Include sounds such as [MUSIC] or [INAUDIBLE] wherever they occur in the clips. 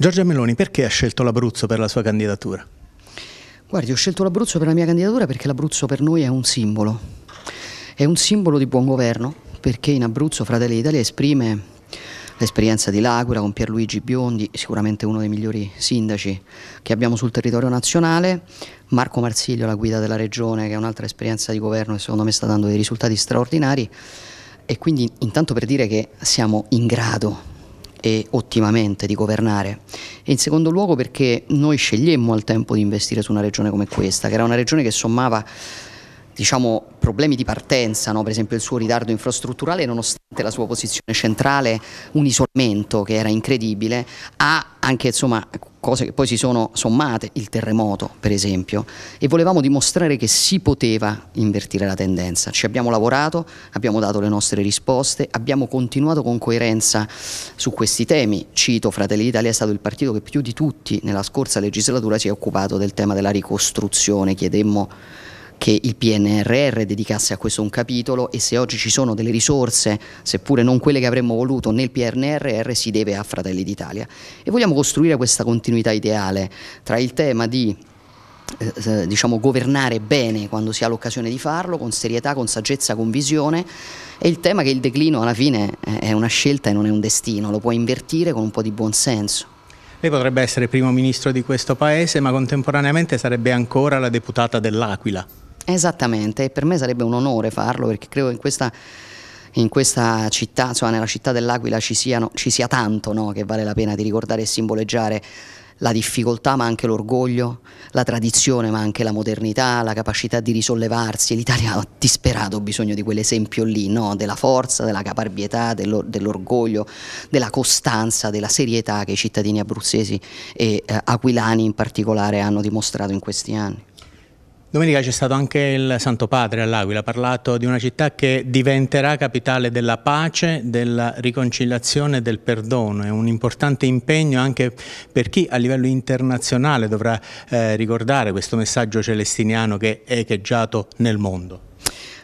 Giorgia Meloni, perché ha scelto l'Abruzzo per la sua candidatura? Guardi, ho scelto l'Abruzzo per la mia candidatura perché l'Abruzzo per noi è un simbolo, è un simbolo di buon governo, perché in Abruzzo Fratelli d'Italia esprime l'esperienza di L'Aquila con Pierluigi Biondi, sicuramente uno dei migliori sindaci che abbiamo sul territorio nazionale, Marco Marsiglio la guida della regione che è un'altra esperienza di governo che secondo me sta dando dei risultati straordinari e quindi intanto per dire che siamo in grado e ottimamente di governare e in secondo luogo perché noi scegliemmo al tempo di investire su una regione come questa che era una regione che sommava diciamo, problemi di partenza, no? per esempio il suo ritardo infrastrutturale, nonostante la sua posizione centrale, un isolamento che era incredibile, ha anche insomma, cose che poi si sono sommate, il terremoto per esempio, e volevamo dimostrare che si poteva invertire la tendenza. Ci abbiamo lavorato, abbiamo dato le nostre risposte, abbiamo continuato con coerenza su questi temi. Cito, Fratelli d'Italia è stato il partito che più di tutti nella scorsa legislatura si è occupato del tema della ricostruzione, chiedemmo che il PNRR dedicasse a questo un capitolo e se oggi ci sono delle risorse, seppure non quelle che avremmo voluto nel PNRR, si deve a Fratelli d'Italia. E vogliamo costruire questa continuità ideale tra il tema di eh, eh, diciamo, governare bene quando si ha l'occasione di farlo, con serietà, con saggezza, con visione e il tema che il declino alla fine è una scelta e non è un destino, lo puoi invertire con un po' di buonsenso. Lei potrebbe essere primo ministro di questo paese, ma contemporaneamente sarebbe ancora la deputata dell'Aquila. Esattamente, e per me sarebbe un onore farlo perché credo che in questa, in questa città, insomma nella città dell'Aquila ci, siano, ci sia tanto no? che vale la pena di ricordare e simboleggiare la difficoltà ma anche l'orgoglio, la tradizione ma anche la modernità, la capacità di risollevarsi. L'Italia ha disperato bisogno di quell'esempio lì, no? della forza, della caparbietà, dell'orgoglio, della costanza, della serietà che i cittadini abruzzesi e eh, aquilani in particolare hanno dimostrato in questi anni. Domenica c'è stato anche il Santo Padre all'Aquila, ha parlato di una città che diventerà capitale della pace, della riconciliazione e del perdono. È un importante impegno anche per chi a livello internazionale dovrà eh, ricordare questo messaggio celestiniano che è echeggiato nel mondo.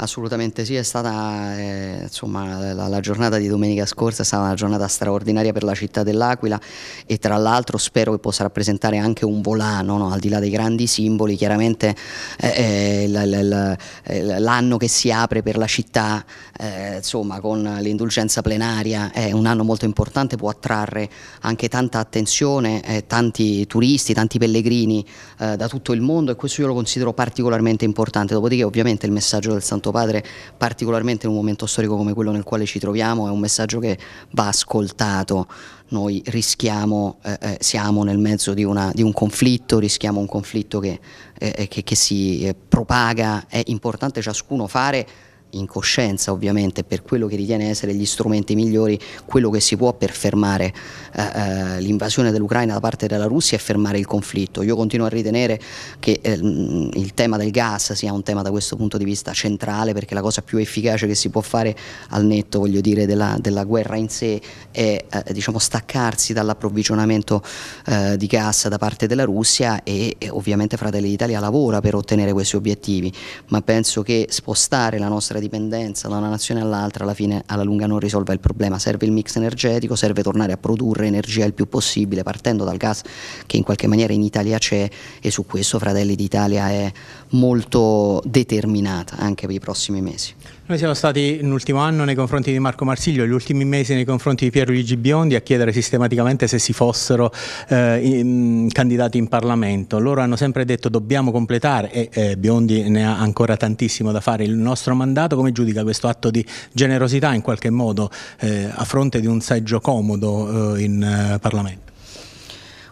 Assolutamente sì, è stata eh, insomma, la, la, giornata di domenica scorsa, è stata una giornata straordinaria per la città dell'Aquila e tra l'altro spero che possa rappresentare anche un volano, no? al di là dei grandi simboli, chiaramente eh, eh l'anno che si apre per la città eh, insomma, con l'indulgenza plenaria è un anno molto importante, può attrarre anche tanta attenzione, eh, tanti turisti, tanti pellegrini eh, da tutto il mondo e questo io lo considero particolarmente importante, dopodiché ovviamente il messaggio del Santo tuo padre, particolarmente in un momento storico come quello nel quale ci troviamo, è un messaggio che va ascoltato. Noi rischiamo, eh, eh siamo nel mezzo di, una, di, un conflitto, rischiamo un conflitto che, eh, eh che, che si eh, propaga, è importante ciascuno fare in coscienza ovviamente per quello che ritiene essere gli strumenti migliori, quello che si può per fermare eh, eh l'invasione dell'Ucraina da parte della Russia e fermare il conflitto. Io continuo a ritenere che eh, mm, il tema del gas sia un tema da questo punto di vista centrale perché la cosa più efficace che si può fare al netto voglio dire, della, della, guerra in sé è eh, diciamo, staccarsi dall'approvvigionamento eh, di gas da parte della Russia e, e ovviamente Fratelli d'Italia lavora per ottenere questi obiettivi, ma penso che spostare la nostra dipendenza da una nazione all'altra alla fine alla lunga non risolve il problema, serve il mix energetico, serve tornare a produrre energia il più possibile partendo dal gas che in qualche maniera in Italia c'è e su questo Fratelli d'Italia è molto determinata anche per i prossimi mesi. Noi siamo stati l'ultimo anno nei confronti di Marco Marsiglio e gli ultimi mesi nei confronti di Pierluigi Biondi a chiedere sistematicamente se si fossero eh, in, candidati in Parlamento. Loro hanno sempre detto dobbiamo completare, e eh, Biondi ne ha ancora tantissimo da fare, il nostro mandato. Come giudica questo atto di generosità in qualche modo eh, a fronte di un seggio comodo eh, in eh, Parlamento?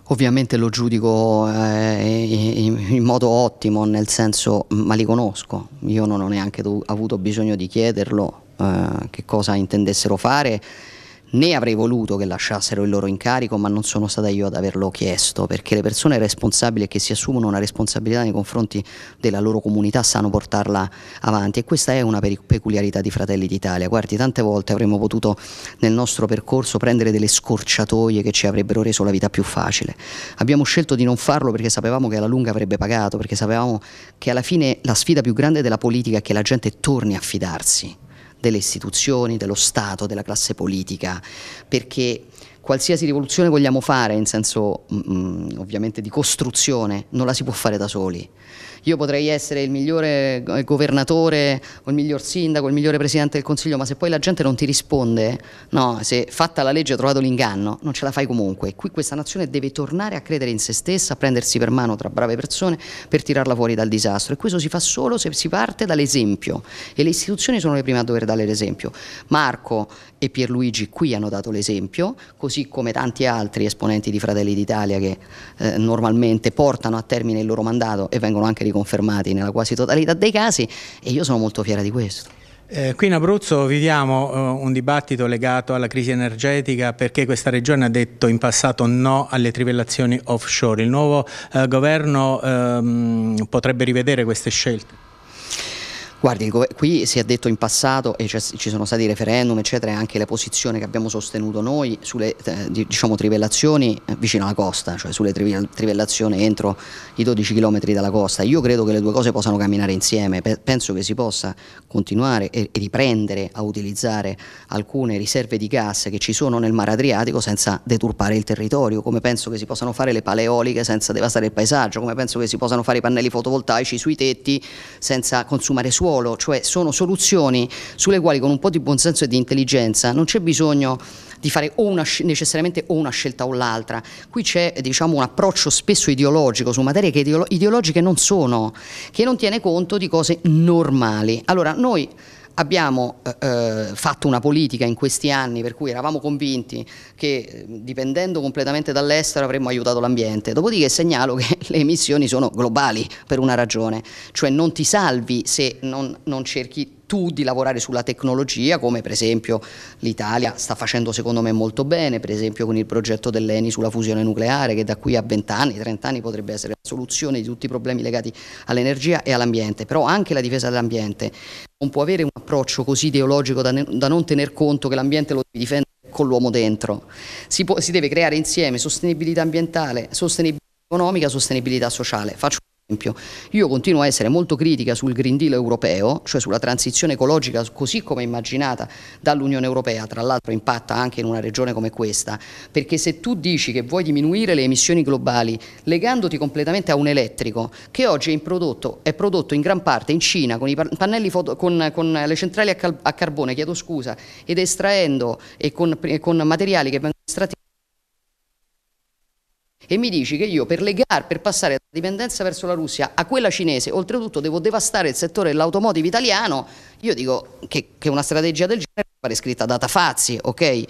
ovviamente lo giudico eh, in, modo ottimo, nel senso, ma li conosco, io non ho neanche avuto bisogno di chiederlo eh, che cosa intendessero fare né avrei voluto che lasciassero il loro incarico, ma non sono stata io ad averlo chiesto, perché le persone responsabili che si assumono una responsabilità nei confronti della loro comunità sanno portarla avanti e questa è una peculiarità di Fratelli d'Italia. Guardi, tante volte avremmo potuto nel nostro percorso prendere delle scorciatoie che ci avrebbero reso la vita più facile. Abbiamo scelto di non farlo perché sapevamo che alla lunga avrebbe pagato, perché sapevamo che alla fine la sfida più grande della politica è che la gente torni a fidarsi delle istituzioni, dello Stato, della classe politica, perché qualsiasi rivoluzione vogliamo fare, in senso mm, mm, ovviamente di costruzione, non la si può fare da soli. Io potrei essere il migliore eh, governatore o il miglior sindaco, il migliore presidente del consiglio, ma se poi la gente non ti risponde, no, se fatta la legge ha trovato l'inganno, non ce la fai comunque. Qui questa nazione deve tornare a credere in se stessa, a prendersi per mano tra brave persone per tirarla fuori dal disastro e questo si fa solo se si parte dall'esempio e le istituzioni sono le prime a dover dare l'esempio. Marco, e Pierluigi qui hanno dato l'esempio, così come tanti altri esponenti di Fratelli d'Italia che eh, normalmente portano a termine il loro mandato e vengono anche riconfermati nella quasi totalità dei casi e io sono molto fiera di questo. Eh, qui in Abruzzo viviamo eh, un dibattito legato alla crisi energetica perché questa regione ha detto in passato no alle trivellazioni offshore. Il nuovo eh, governo ehm, potrebbe rivedere queste scelte. Guardi, qui si è detto in passato, e ci sono stati referendum, eccetera, e anche la posizione che abbiamo sostenuto noi sulle eh, diciamo, trivellazioni eh, vicino alla costa, cioè sulle trivellazioni entro i 12 km dalla costa. Io credo che le due cose possano camminare insieme, penso che si possa continuare e riprendere a utilizzare alcune riserve di gas che ci sono nel mare Adriatico senza deturpare il territorio, come penso che si possano fare le paleoliche senza devastare il paesaggio, come penso che si possano fare i pannelli fotovoltaici sui tetti senza consumare suolo suolo, cioè sono soluzioni sulle quali con un po' di buonsenso e di intelligenza non c'è bisogno di fare o una, necessariamente o una scelta o l'altra. Qui c'è diciamo, un approccio spesso ideologico su materie che ideolo ideologiche non sono, che non tiene conto di cose normali. Allora noi abbiamo eh, eh, fatto una politica in questi anni per cui eravamo convinti che eh, dipendendo completamente dall'estero avremmo aiutato l'ambiente, dopodiché segnalo che [LAUGHS] le emissioni sono globali per una ragione, cioè non ti salvi se non, non cerchi virtù di lavorare sulla tecnologia come per esempio l'Italia sta facendo secondo me molto bene, per esempio con il progetto dell'ENI sulla fusione nucleare che da qui a 20 anni, 30 anni potrebbe essere la soluzione di tutti i problemi legati all'energia e all'ambiente, però anche la difesa dell'ambiente non può avere un approccio così ideologico da, ne, da non tener conto che l'ambiente lo deve difendere con l'uomo dentro, si, può, si deve creare insieme sostenibilità ambientale, sostenibilità economica, sostenibilità sociale. Faccio un esempio. Io continuo a essere molto critica sul Green Deal europeo, cioè sulla transizione ecologica così come immaginata dall'Unione Europea, tra l'altro impatta anche in una regione come questa, perché se tu dici che vuoi diminuire le emissioni globali legandoti completamente a un elettrico che oggi è prodotto, è prodotto in gran parte in Cina con, foto, con, con le centrali a, cal, a, carbone, chiedo scusa, ed estraendo e con, e con materiali che vengono estratti e mi dici che io per legare, per passare dalla dipendenza verso la Russia a quella cinese, oltretutto devo devastare il settore dell'automotive italiano, io dico che, che una strategia del genere fare scritta data fazzi, ok? E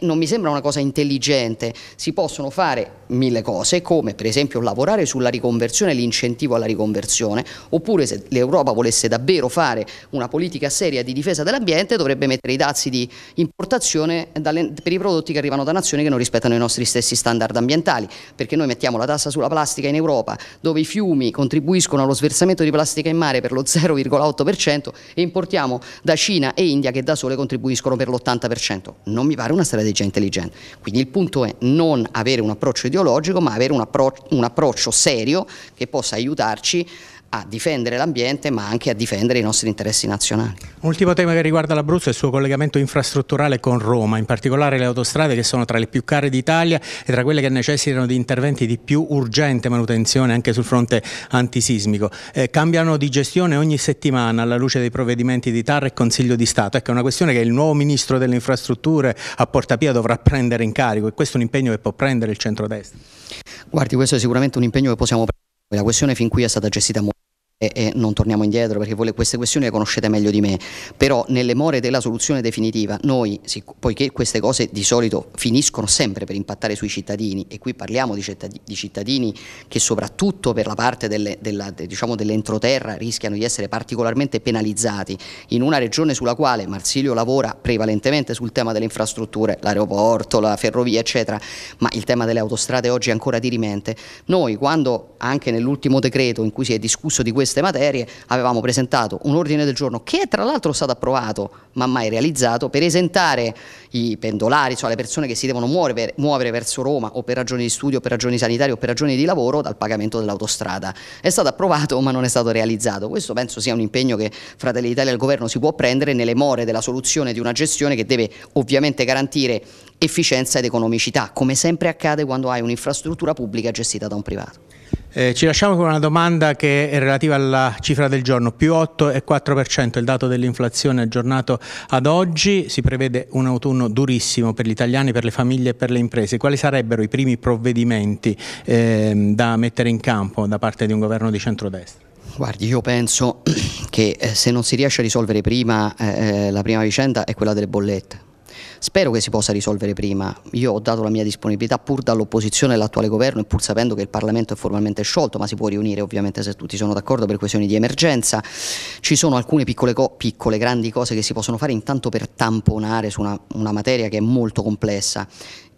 non mi sembra una cosa intelligente, si possono fare mille cose come per esempio lavorare sulla riconversione, l'incentivo alla riconversione, oppure se l'Europa volesse davvero fare una politica seria di difesa dell'ambiente dovrebbe mettere i dazi di importazione dalle, per i prodotti che arrivano da nazioni che non rispettano i nostri stessi standard ambientali, perché noi mettiamo la tassa sulla plastica in Europa dove i fiumi contribuiscono allo sversamento di plastica in mare per lo 0,8% e importiamo da Cina e India che da sole contribuiscono diminuiscono per l'80%. Non mi pare una strategia intelligente. Quindi il punto è non avere un approccio ideologico, ma avere un, appro un approccio serio che possa aiutarci a difendere l'ambiente ma anche a difendere i nostri interessi nazionali. ultimo tema che riguarda l'Abruzzo è il suo collegamento infrastrutturale con Roma, in particolare le autostrade che sono tra le più care d'Italia e tra quelle che necessitano di interventi di più urgente manutenzione anche sul fronte antisismico. Eh, cambiano di gestione ogni settimana alla luce dei provvedimenti di TAR e Consiglio di Stato. Ecco, è una questione che il nuovo Ministro delle Infrastrutture a Portapia dovrà prendere in carico e questo è un impegno che può prendere il centrodestra. Guardi, questo è sicuramente un impegno che possiamo prendere. La questione fin qui è stata gestita molto e, e non torniamo indietro perché voi queste questioni le conoscete meglio di me, però nelle more della soluzione definitiva noi, poiché queste cose di solito finiscono sempre per impattare sui cittadini e qui parliamo di cittadini, di cittadini che soprattutto per la parte delle, della, diciamo dell'entroterra rischiano di essere particolarmente penalizzati in una regione sulla quale Marsilio lavora prevalentemente sul tema delle infrastrutture, l'aeroporto, la ferrovia eccetera, ma il tema delle autostrade oggi è ancora dirimente, noi quando anche nell'ultimo decreto in cui si è discusso di questo queste materie avevamo presentato un ordine del giorno che è tra l'altro stato approvato ma mai realizzato per esentare i pendolari, cioè le persone che si devono muovere, muovere verso Roma o per ragioni di studio, per ragioni sanitarie o per ragioni di lavoro dal pagamento dell'autostrada. È stato approvato ma non è stato realizzato. Questo penso sia un impegno che Fratelli d'Italia e il governo si può prendere nelle more della soluzione di una gestione che deve ovviamente garantire efficienza ed economicità, come sempre accade quando hai un'infrastruttura pubblica gestita da un privato. Eh, ci lasciamo con una domanda che è relativa alla cifra del giorno, più 8,4% il dato dell'inflazione aggiornato ad oggi, si prevede un autunno durissimo per gli italiani, per le famiglie e per le imprese. Quali sarebbero i primi provvedimenti eh, da mettere in campo da parte di un governo di centrodestra? Guardi, io penso [CLEARS THROAT] che eh, se non si riesce a risolvere prima eh, eh, la prima vicenda è quella delle bollette Spero che si possa risolvere prima. Io ho dato la mia disponibilità pur dall'opposizione all'attuale governo e pur sapendo che il Parlamento è formalmente sciolto, ma si può riunire ovviamente se tutti sono d'accordo per questioni di emergenza. Ci sono alcune piccole, piccole grandi cose che si possono fare intanto per tamponare su una, una materia che è molto complessa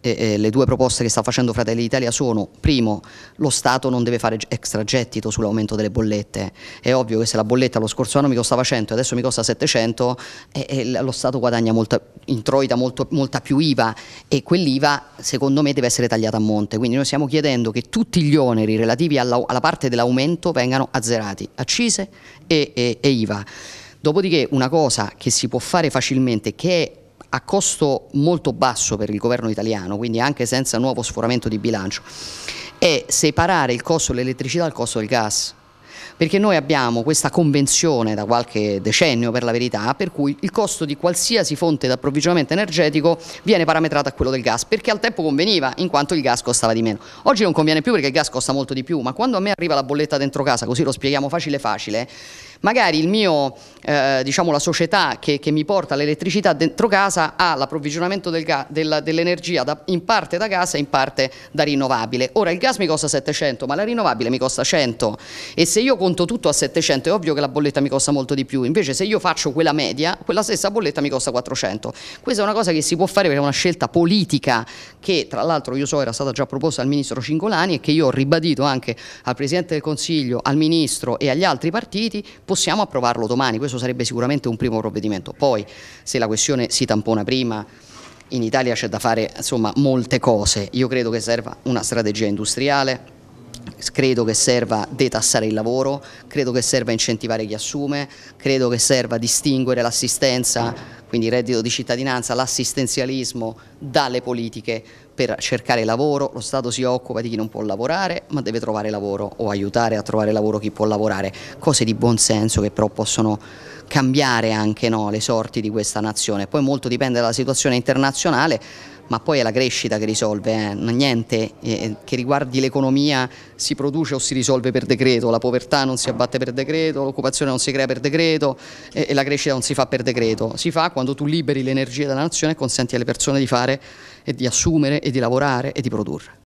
eh, le due proposte che sta facendo Fratelli d'Italia sono, primo, lo Stato non deve fare extragettito sull'aumento delle bollette, è ovvio che se la bolletta lo scorso anno mi costava 100 e adesso mi costa 700, eh, eh, lo Stato guadagna molta, introita molto, molta più IVA e quell'IVA secondo me deve essere tagliata a monte, quindi noi stiamo chiedendo che tutti gli oneri relativi alla, alla parte dell'aumento vengano azzerati, accise e, e, e IVA. Dopodiché una cosa che si può fare facilmente, che è a costo molto basso per il governo italiano, quindi anche senza nuovo sforamento di bilancio, è separare il costo dell'elettricità dal costo del gas perché noi abbiamo questa convenzione da qualche decennio per la verità per cui il costo di qualsiasi fonte di approvvigionamento energetico viene parametrato a quello del gas perché al tempo conveniva in quanto il gas costava di meno. Oggi non conviene più perché il gas costa molto di più ma quando a me arriva la bolletta dentro casa così lo spieghiamo facile facile magari mio, eh, diciamo la società che, che mi porta l'elettricità dentro casa ha l'approvvigionamento dell'energia in parte da gas e in parte da rinnovabile. Ora il gas mi costa 700 ma la rinnovabile mi costa 100 e se io conto tutto a 700 è ovvio che la bolletta mi costa molto di più, invece se io faccio quella media, quella stessa bolletta mi costa 400. Questa è una cosa che si può fare perché è una scelta politica che tra l'altro io so era stata già proposta al ministro Cingolani e che io ho ribadito anche al Presidente del Consiglio, al Ministro e agli altri partiti, possiamo approvarlo domani, questo sarebbe sicuramente un primo provvedimento. Poi se la questione si tampona prima in Italia c'è da fare insomma, molte cose, io credo che serva una strategia industriale credo che serva detassare il lavoro, credo che serva incentivare chi assume, credo che serva distinguere l'assistenza, quindi il reddito di cittadinanza, l'assistenzialismo dalle politiche per cercare lavoro, lo Stato si occupa di chi non può lavorare ma deve trovare lavoro o aiutare a trovare lavoro chi può lavorare, cose di buon senso che però possono cambiare anche no, le sorti di questa nazione, poi molto dipende dalla situazione internazionale, ma poi è la crescita che risolve, eh. niente eh, eh, che riguardi l'economia si produce o si risolve per decreto, la povertà non si abbatte per decreto, l'occupazione non si crea per decreto eh, e la crescita non si fa per decreto, si fa quando tu liberi l'energia della nazione e consenti alle persone di fare e di assumere e di lavorare e di produrre.